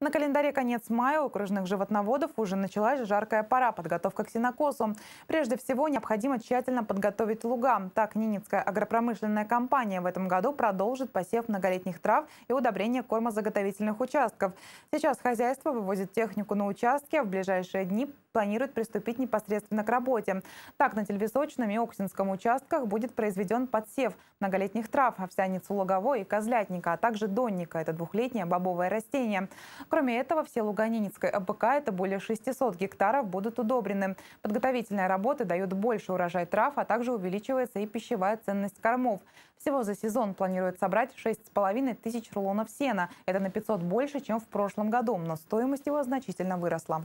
На календаре конец мая у окружных животноводов уже началась жаркая пора, подготовка к синокосу. Прежде всего, необходимо тщательно подготовить луга. Так, Ненецкая агропромышленная компания в этом году продолжит посев многолетних трав и удобрение кормозаготовительных участков. Сейчас хозяйство вывозит технику на участки, а в ближайшие дни планирует приступить непосредственно к работе. Так, на Тельвисочном и Оксинском участках будет произведен подсев многолетних трав, овсяницу луговой и козлятника, а также донника – это двухлетнее бобовое растение. Кроме этого, все Луганинецкой АПК – это более 600 гектаров будут удобрены. Подготовительные работы дают больше урожай трав, а также увеличивается и пищевая ценность кормов. Всего за сезон планируют собрать 6,5 тысяч рулонов сена. Это на 500 больше, чем в прошлом году, но стоимость его значительно выросла.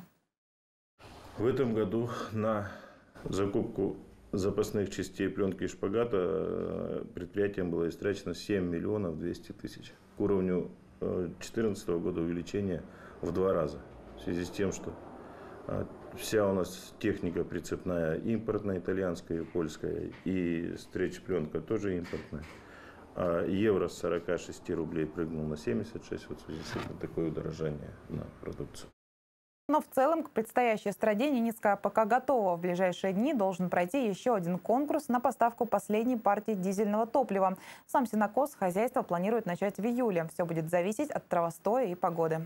В этом году на закупку запасных частей пленки и шпагата э, предприятием было истрачено 7 миллионов 200 тысяч. К уровню 2014 э, года увеличение в два раза. В связи с тем, что э, вся у нас техника прицепная импортная, итальянская и польская, и стреч-пленка тоже импортная. А евро с 46 рублей прыгнул на 76, вот в связи с этим такое удорожание на продукцию. Но в целом к предстоящей страде Ненецкая пока готова. В ближайшие дни должен пройти еще один конкурс на поставку последней партии дизельного топлива. Сам синокос хозяйство планирует начать в июле. Все будет зависеть от травостоя и погоды.